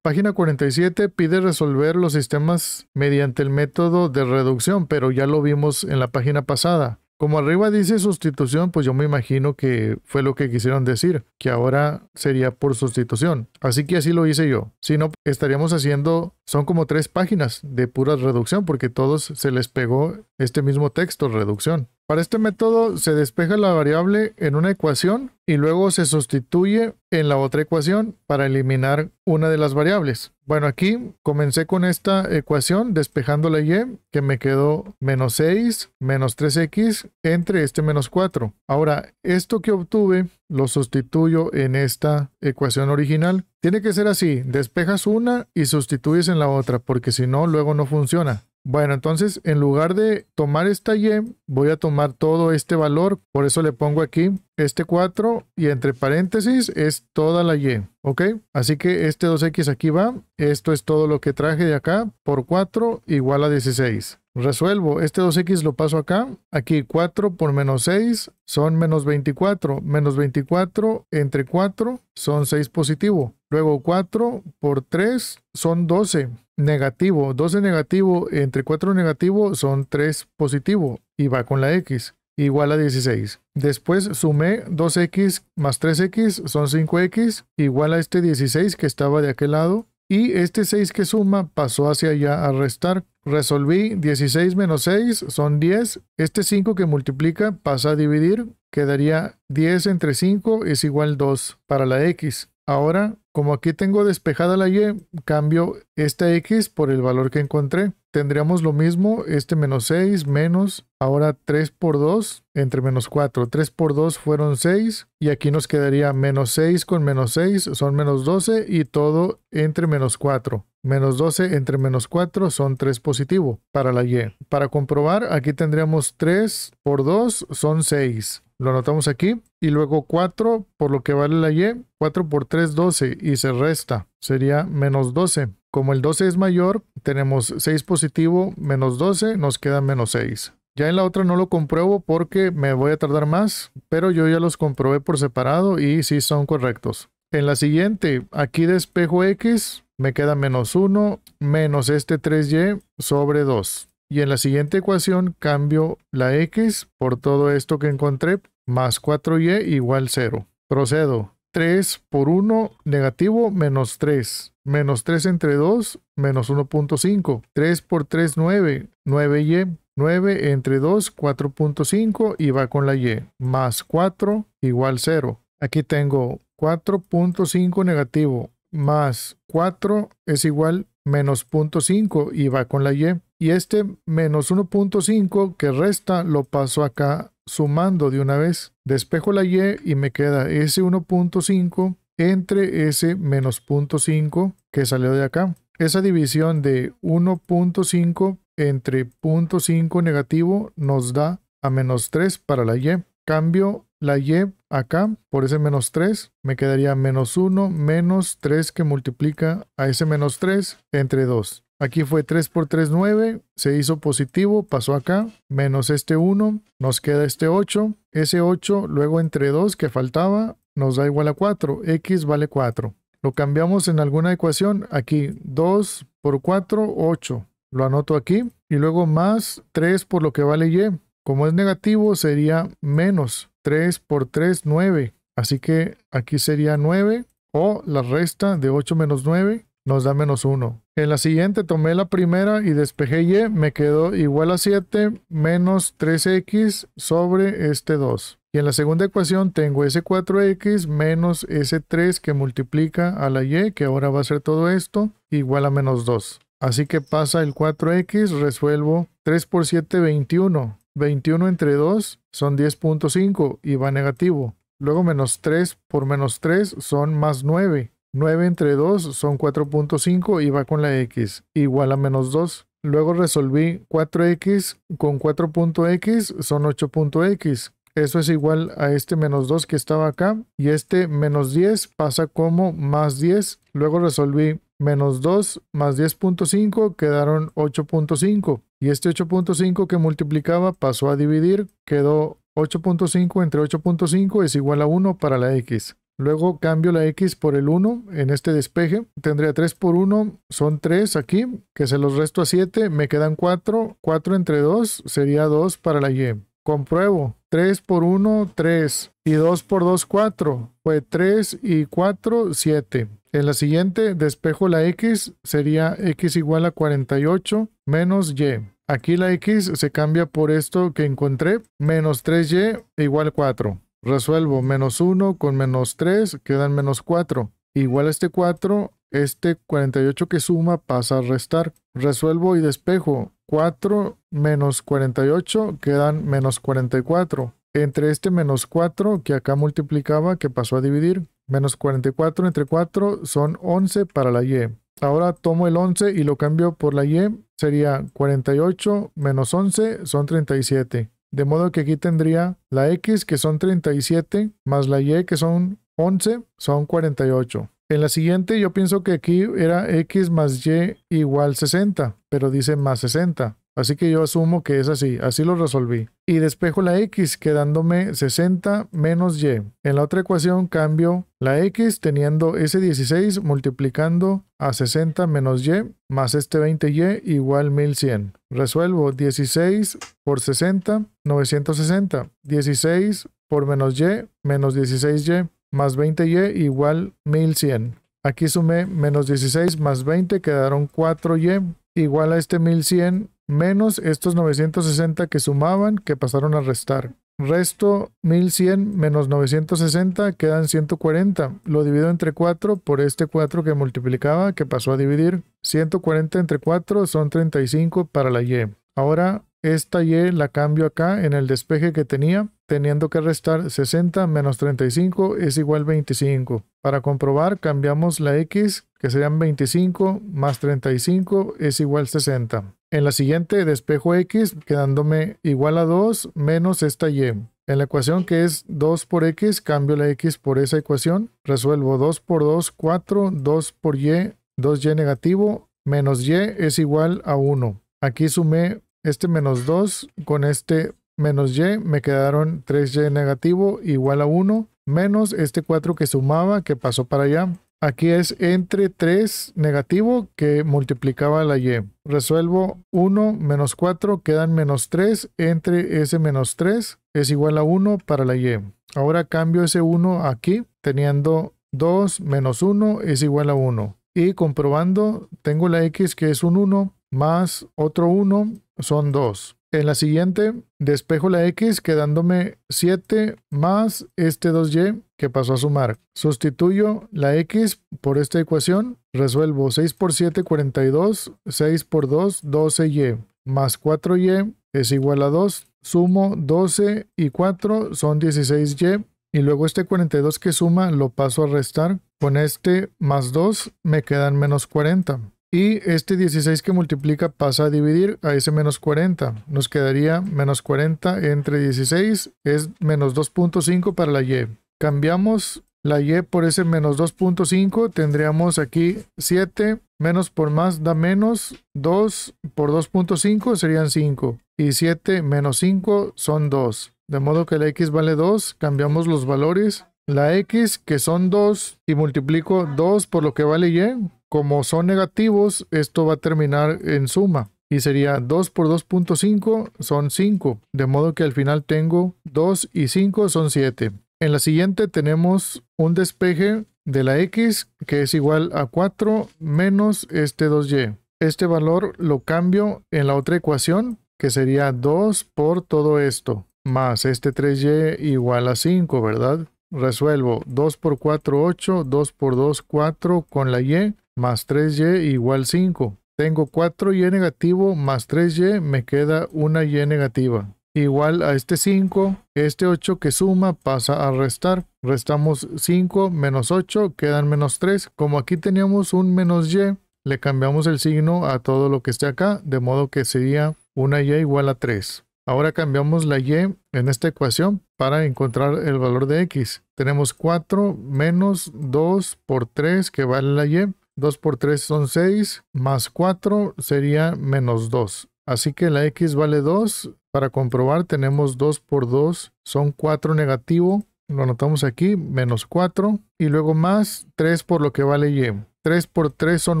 Página 47 pide resolver los sistemas mediante el método de reducción, pero ya lo vimos en la página pasada. Como arriba dice sustitución, pues yo me imagino que fue lo que quisieron decir, que ahora sería por sustitución. Así que así lo hice yo. Si no, estaríamos haciendo, son como tres páginas de pura reducción, porque todos se les pegó este mismo texto, reducción. Para este método se despeja la variable en una ecuación y luego se sustituye en la otra ecuación para eliminar una de las variables. Bueno, aquí comencé con esta ecuación despejando la y que me quedó menos 6 menos 3x entre este menos 4. Ahora, esto que obtuve lo sustituyo en esta ecuación original. Tiene que ser así, despejas una y sustituyes en la otra porque si no, luego no funciona. Bueno, entonces en lugar de tomar esta Y, voy a tomar todo este valor. Por eso le pongo aquí este 4 y entre paréntesis es toda la Y. ¿Ok? Así que este 2X aquí va. Esto es todo lo que traje de acá por 4 igual a 16. Resuelvo. Este 2X lo paso acá. Aquí 4 por menos 6 son menos 24. Menos 24 entre 4 son 6 positivo. Luego 4 por 3 son 12 negativo, 12 negativo entre 4 negativo son 3 positivo y va con la X, igual a 16. Después sumé 2X más 3X son 5X, igual a este 16 que estaba de aquel lado. Y este 6 que suma pasó hacia allá a restar. Resolví 16 menos 6 son 10. Este 5 que multiplica pasa a dividir. Quedaría 10 entre 5 es igual 2 para la X. Ahora, como aquí tengo despejada la y, cambio esta x por el valor que encontré. Tendríamos lo mismo, este menos 6 menos, ahora 3 por 2 entre menos 4. 3 por 2 fueron 6 y aquí nos quedaría menos 6 con menos 6 son menos 12 y todo entre menos 4. Menos 12 entre menos 4 son 3 positivo para la y. Para comprobar, aquí tendríamos 3 por 2 son 6. Lo anotamos aquí. Y luego 4 por lo que vale la Y. 4 por 3, 12. Y se resta. Sería menos 12. Como el 12 es mayor, tenemos 6 positivo menos 12. Nos queda menos 6. Ya en la otra no lo compruebo porque me voy a tardar más. Pero yo ya los comprobé por separado y sí son correctos. En la siguiente, aquí despejo X. Me queda menos 1 menos este 3Y sobre 2. Y en la siguiente ecuación cambio la x por todo esto que encontré, más 4y igual 0. Procedo. 3 por 1 negativo menos 3. Menos 3 entre 2 menos 1.5. 3 por 3 9. 9y. 9 entre 2 4.5 y va con la y. Más 4 igual 0. Aquí tengo 4.5 negativo más 4 es igual menos 0.5 y va con la y y este menos 1.5 que resta lo paso acá sumando de una vez. Despejo la y y me queda ese 1.5 entre ese menos 0.5 que salió de acá. Esa división de 1.5 entre .5 negativo nos da a menos 3 para la y. Cambio la y acá por ese menos 3. Me quedaría menos 1 menos 3 que multiplica a ese menos 3 entre 2. Aquí fue 3 por 3, 9. Se hizo positivo, pasó acá. Menos este 1, nos queda este 8. Ese 8, luego entre 2 que faltaba, nos da igual a 4. X vale 4. Lo cambiamos en alguna ecuación. Aquí 2 por 4, 8. Lo anoto aquí. Y luego más 3 por lo que vale Y. Como es negativo, sería menos 3 por 3, 9. Así que aquí sería 9 o la resta de 8 menos 9 nos da menos 1. En la siguiente tomé la primera y despejé y, me quedó igual a 7 menos 3x sobre este 2. Y en la segunda ecuación tengo ese 4x menos ese 3 que multiplica a la y, que ahora va a ser todo esto, igual a menos 2. Así que pasa el 4x, resuelvo 3 por 7, 21. 21 entre 2 son 10.5 y va negativo. Luego menos 3 por menos 3 son más 9. 9 entre 2 son 4.5 y va con la x, igual a menos 2. Luego resolví 4x con 4.x son 8.x. Eso es igual a este menos 2 que estaba acá y este menos 10 pasa como más 10. Luego resolví menos 2 más 10.5 quedaron 8.5 y este 8.5 que multiplicaba pasó a dividir, quedó 8.5 entre 8.5 es igual a 1 para la x. Luego cambio la X por el 1 en este despeje. Tendría 3 por 1, son 3 aquí, que se los resto a 7, me quedan 4. 4 entre 2 sería 2 para la Y. Compruebo. 3 por 1, 3. Y 2 por 2, 4. Fue 3 y 4, 7. En la siguiente despejo la X, sería X igual a 48 menos Y. Aquí la X se cambia por esto que encontré, menos 3Y igual 4. Resuelvo menos 1 con menos 3, quedan menos 4. Igual a este 4, este 48 que suma pasa a restar. Resuelvo y despejo. 4 menos 48 quedan menos 44. Entre este menos 4 que acá multiplicaba que pasó a dividir. Menos 44 entre 4 son 11 para la Y. Ahora tomo el 11 y lo cambio por la Y. Sería 48 menos 11 son 37. De modo que aquí tendría la X que son 37 más la Y que son 11 son 48. En la siguiente yo pienso que aquí era X más Y igual 60, pero dice más 60. Así que yo asumo que es así, así lo resolví. Y despejo la x quedándome 60 menos y. En la otra ecuación cambio la x teniendo ese 16 multiplicando a 60 menos y más este 20y igual 1100. Resuelvo 16 por 60, 960. 16 por menos y, menos 16y, más 20y igual 1100. Aquí sumé menos 16 más 20, quedaron 4y igual a este 1100 menos estos 960 que sumaban, que pasaron a restar. Resto 1100 menos 960 quedan 140. Lo divido entre 4 por este 4 que multiplicaba, que pasó a dividir. 140 entre 4 son 35 para la Y. Ahora esta Y la cambio acá en el despeje que tenía, teniendo que restar 60 menos 35 es igual 25. Para comprobar cambiamos la X, que serían 25 más 35 es igual 60. En la siguiente despejo x quedándome igual a 2 menos esta y. En la ecuación que es 2 por x, cambio la x por esa ecuación. Resuelvo 2 por 2, 4, 2 por y, 2y negativo, menos y es igual a 1. Aquí sumé este menos 2 con este menos y, me quedaron 3y negativo igual a 1, menos este 4 que sumaba que pasó para allá, Aquí es entre 3 negativo que multiplicaba la y. Resuelvo 1 menos 4, quedan menos 3 entre ese menos 3 es igual a 1 para la y. Ahora cambio ese 1 aquí teniendo 2 menos 1 es igual a 1. Y comprobando, tengo la x que es un 1 más otro 1 son 2. En la siguiente, despejo la X quedándome 7 más este 2Y que pasó a sumar. Sustituyo la X por esta ecuación. Resuelvo 6 por 7, 42. 6 por 2, 12Y. Más 4Y es igual a 2. Sumo 12 y 4 son 16Y. Y luego este 42 que suma lo paso a restar. Con este más 2 me quedan menos 40. Y este 16 que multiplica pasa a dividir a ese menos 40. Nos quedaría menos 40 entre 16 es menos 2.5 para la Y. Cambiamos la Y por ese menos 2.5. Tendríamos aquí 7 menos por más da menos. 2 por 2.5 serían 5. Y 7 menos 5 son 2. De modo que la X vale 2. Cambiamos los valores la x, que son 2, y multiplico 2 por lo que vale y, como son negativos, esto va a terminar en suma. Y sería 2 por 2.5 son 5, de modo que al final tengo 2 y 5 son 7. En la siguiente tenemos un despeje de la x que es igual a 4 menos este 2y. Este valor lo cambio en la otra ecuación que sería 2 por todo esto más este 3y igual a 5, ¿verdad? resuelvo 2 por 4, 8, 2 por 2, 4 con la y, más 3y igual 5. Tengo 4y negativo más 3y, me queda una y negativa. Igual a este 5, este 8 que suma pasa a restar. Restamos 5 menos 8, quedan menos 3. Como aquí teníamos un menos y, le cambiamos el signo a todo lo que esté acá, de modo que sería una y igual a 3. Ahora cambiamos la y en esta ecuación para encontrar el valor de x. Tenemos 4 menos 2 por 3 que vale la y. 2 por 3 son 6, más 4 sería menos 2. Así que la x vale 2. Para comprobar tenemos 2 por 2 son 4 negativo. Lo anotamos aquí, menos 4. Y luego más 3 por lo que vale y. 3 por 3 son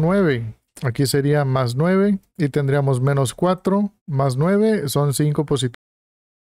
9. Aquí sería más 9 y tendríamos menos 4 más 9 son 5 positivos.